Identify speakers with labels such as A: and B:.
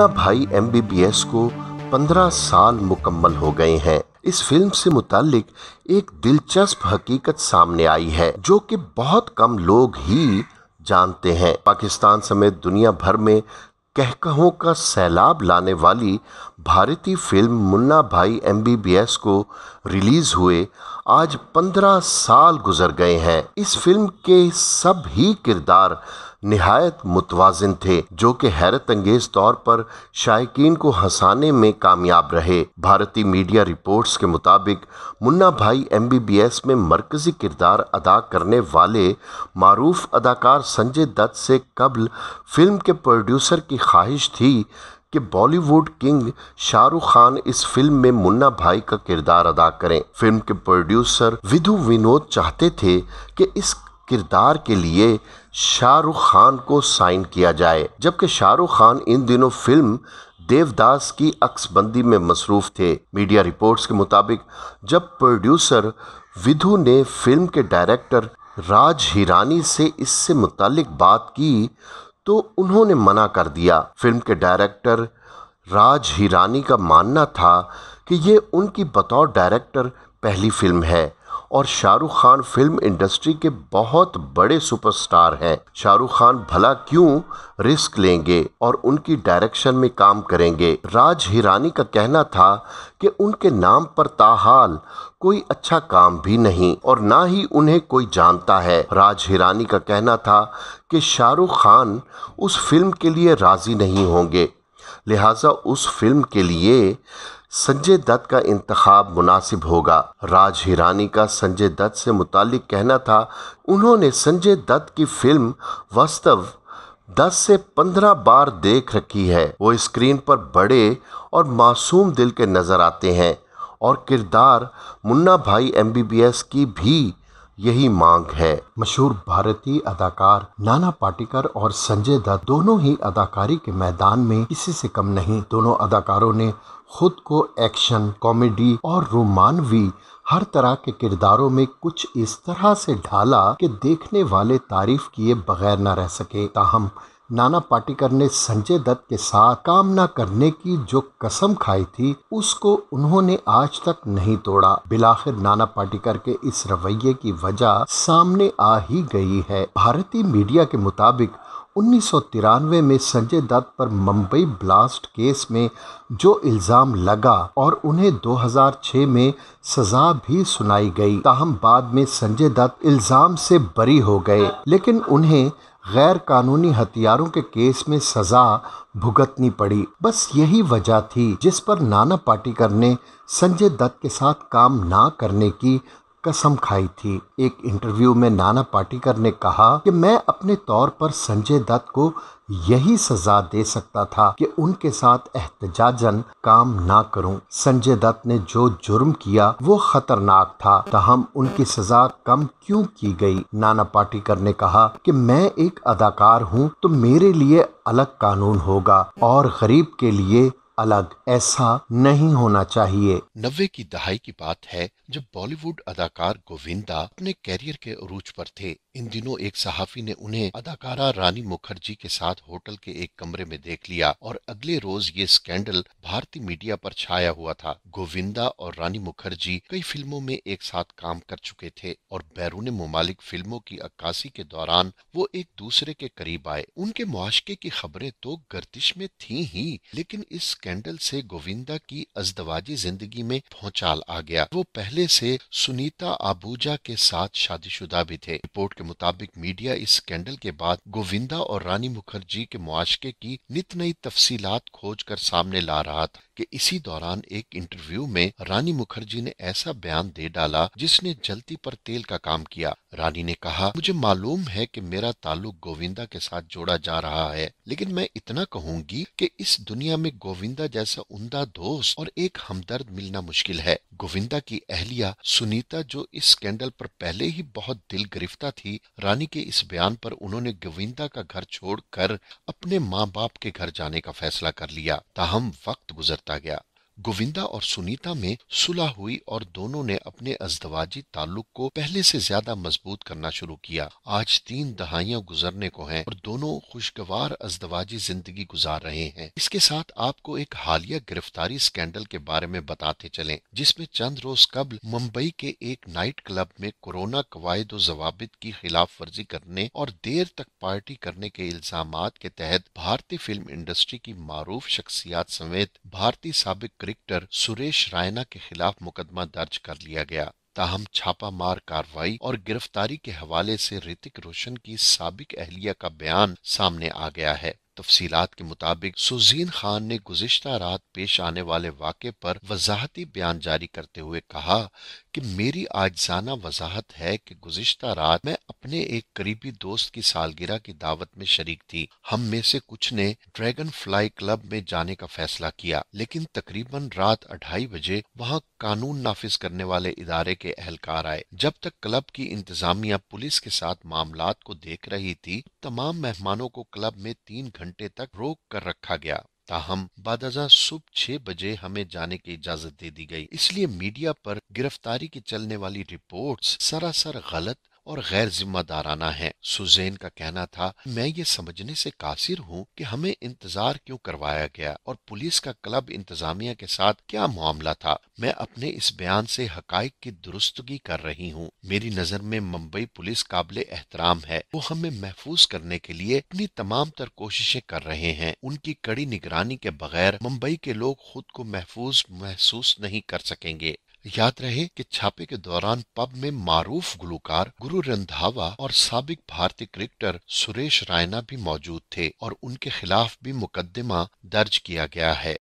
A: अपना भाई एम को 15 साल मुकम्मल हो गए हैं इस फिल्म से मुतालिक एक दिलचस्प हकीकत सामने आई है जो कि बहुत कम लोग ही जानते हैं पाकिस्तान समेत दुनिया भर में कहकहों का सैलाब लाने वाली भारतीय फिल्म मुन्ना भाई एम को रिलीज़ हुए आज पंद्रह साल गुजर गए हैं इस फिल्म के सब ही किरदार नहायत मुतवाजन थे जो कि हैरत अंगेज तौर पर शायक को हंसाने में कामयाब रहे भारतीय मीडिया रिपोर्ट्स के मुताबिक मुन्ना भाई एम बी बी एस में मरकजी किरदार अदा करने वाले मरूफ अदाकार संजय दत्त से कबल फिल्म के प्रोड्यूसर की ख्वाहिश थी कि बॉलीवुड किंग शाहरुख खान इस फिल्म में मुन्ना भाई का किरदार अदा करें फिल्म के प्रोड्यूसर विधु विनोद चाहते थे कि इस किरदार के लिए शाहरुख खान को साइन किया जाए जबकि शाहरुख खान इन दिनों फिल्म देवदास की अक्सबंदी में मसरूफ थे मीडिया रिपोर्ट्स के मुताबिक जब प्रोड्यूसर विधु ने फिल्म के डायरेक्टर राज हिरानी से इससे मुतल बात की तो उन्होंने मना कर दिया फिल्म के डायरेक्टर राज हिरानी का मानना था कि ये उनकी बतौर डायरेक्टर पहली फिल्म है और शाहरुख खान फिल्म इंडस्ट्री के बहुत बड़े सुपरस्टार हैं शाहरुख खान भला क्यों रिस्क लेंगे और उनकी डायरेक्शन में काम करेंगे राज हिरानी का कहना था कि उनके नाम पर ताहाल कोई अच्छा काम भी नहीं और ना ही उन्हें कोई जानता है राज हिरानी का कहना था कि शाहरुख खान उस फिल्म के लिए राजी नहीं होंगे लिहाजा उस फिल्म के लिए संजय दत्त का इंतखब मुनासिब होगा राज हिरानी का संजय दत्त से मुतल कहना था उन्होंने संजय दत्त की फिल्म वास्तव 10 से 15 बार देख रखी है वो स्क्रीन पर बड़े और मासूम दिल के नज़र आते हैं और किरदार मुन्ना भाई एमबीबीएस की भी यही मांग है मशहूर भारतीय अदाकार नाना पाटेकर और संजय दत्त दोनों ही अदाकारी के मैदान में किसी से कम नहीं दोनों अदाकारों ने खुद को एक्शन कॉमेडी और रोमानवी हर तरह के किरदारों में कुछ इस तरह से ढाला कि देखने वाले तारीफ किए बगैर न रह सके ताहम नाना पाटिकर ने संजय दत्त के साथ काम न करने की जो कसम खाई थी उसको उन्होंने आज तक नहीं तोड़ा बिलाखिर नाना पाटिकर के इस रवैये की वजह सामने आ ही गई है भारतीय मीडिया के मुताबिक उन्नीस में संजय दत्त पर मुंबई ब्लास्ट केस में जो इल्ज़ाम लगा और उन्हें 2006 में सजा भी सुनाई गई ताहम बाद में संजय दत्त इल्ज़ाम से बरी हो गए लेकिन उन्हें गैर कानूनी हथियारों के केस में सजा भुगतनी पड़ी बस यही वजह थी जिस पर नाना पाटीकर ने संजय दत्त के साथ काम ना करने की कसम खाई थी एक इंटरव्यू में नाना पाटेकर ने कहा कि मैं अपने तौर पर संजय दत्त को यही सजा दे सकता था कि उनके साथ एहतजाजन काम ना करूं। संजय दत्त ने जो जुर्म किया वो खतरनाक था तहम उनकी सजा कम क्यों की गई नाना पाटेकर ने कहा कि मैं एक अदाकार हूं तो मेरे लिए अलग कानून होगा और गरीब के लिए अलग ऐसा नहीं होना चाहिए नब्बे की दहाई की बात है जब बॉलीवुड अदाकार गोविंदा अपने कैरियर के अरूज पर थे इन दिनों एक सहाफी ने उन्हें अदाकारा रानी मुखर्जी के साथ होटल के एक कमरे में देख लिया और अगले रोज ये स्कैंडल भारतीय मीडिया पर छाया हुआ था गोविंदा और रानी मुखर्जी कई फिल्मों में एक साथ काम कर चुके थे और बैरून ममालिक फिल्मों की अक्कासी के दौरान वो एक दूसरे के करीब आए उनके मुआशके की खबरें तो गर्दिश में थी ही लेकिन इस स्कैंडल से गोविंदा की अजदवाजी जिंदगी में पहुंचाल आ गया वो पहले से सुनीता आबूजा के साथ शादीशुदा भी थे रिपोर्ट के मुताबिक मीडिया इस स्कैंडल के बाद गोविंदा और रानी मुखर्जी के मुआशके की नित नई तफसीलात खोज कर सामने ला रहा था कि इसी दौरान एक इंटरव्यू में रानी मुखर्जी ने ऐसा बयान दे डाला जिसने जलती पर तेल का काम किया रानी ने कहा मुझे मालूम है कि मेरा ताल्लुक गोविंदा के साथ जोड़ा जा रहा है लेकिन मैं इतना कहूंगी कि इस दुनिया में गोविंदा जैसा उमदा दोस्त और एक हमदर्द मिलना मुश्किल है गोविंदा की अहलिया सुनीता जो इस स्कैंडल पर पहले ही बहुत दिल गिरफ्ता थी रानी के इस बयान पर उन्होंने गोविंदा का घर छोड़कर अपने माँ बाप के घर जाने का फैसला कर लिया ताहम वक्त गुजरता गया गोविंदा और सुनीता में सुलह हुई और दोनों ने अपने अजदवाजी ताल्लुक को पहले से ज्यादा मजबूत करना शुरू किया आज तीन दहाइयां गुजरने को हैं और दोनों खुशगवार अजदवाजी जिंदगी गुजार रहे हैं इसके साथ आपको एक हालिया गिरफ्तारी स्कैंडल के बारे में बताते चले जिसमे चंद रोज कबल मुंबई के एक नाइट क्लब में कोरोना कवायद जवाबित की खिलाफ वर्जी करने और देर तक पार्टी करने के इल्जाम के तहत भारतीय फिल्म इंडस्ट्री की मारूफ शख्सियात समेत भारतीय सबक डायरेक्टर सुरेश रायना के खिलाफ मुकदमा दर्ज कर लिया गया ताहम छापामार कार्रवाई और गिरफ्तारी के हवाले से ऋतिक रोशन की सबक अहलिया का बयान सामने आ गया है तफसीलात के मुताबिक सुजीन खान ने गुजशत रात पेश आने वाले वाक पर वजाहती बयान जारी करते हुए कहा कि मेरी आजाना वजाहत है कि गुजशत रात मैं अपने एक करीबी दोस्त की सालगिरह की दावत में शरीक थी हम में से कुछ ने ड्रैगन फ्लाई क्लब में जाने का फैसला किया लेकिन तकरीबन रात अढ़ाई बजे वहाँ कानून नाफिज करने वाले इदारे के एहलकार आए जब तक क्लब की इंतजामिया पुलिस के साथ मामला को देख रही थी तमाम मेहमानों को क्लब में तीन घंटे घंटे तक रोक कर रखा गया ताहम बाद सुबह छह बजे हमें जाने की इजाजत दे दी गई इसलिए मीडिया पर गिरफ्तारी की चलने वाली रिपोर्ट्स सरासर गलत और गैर जिम्मेदाराना है सुजैन का कहना था मैं ये समझने से कासिर हूँ कि हमें इंतजार क्यों करवाया गया और पुलिस का क्लब इंतजामिया के साथ क्या मामला था मैं अपने इस बयान से हकाइक की दुरुस्तगी कर रही हूँ मेरी नजर में मुंबई पुलिस काबिल एहतराम है वो हमें महफूज करने के लिए अपनी तमाम तर कोशिशें कर रहे हैं उनकी कड़ी निगरानी के बगैर मुंबई के लोग खुद को महफूज महसूस नहीं कर सकेंगे याद रहे कि छापे के दौरान पब में मारूफ गुलकार गुरु रंधावा और सबक भारतीय क्रिकेटर सुरेश रायना भी मौजूद थे और उनके खिलाफ भी मुकदमा दर्ज किया गया है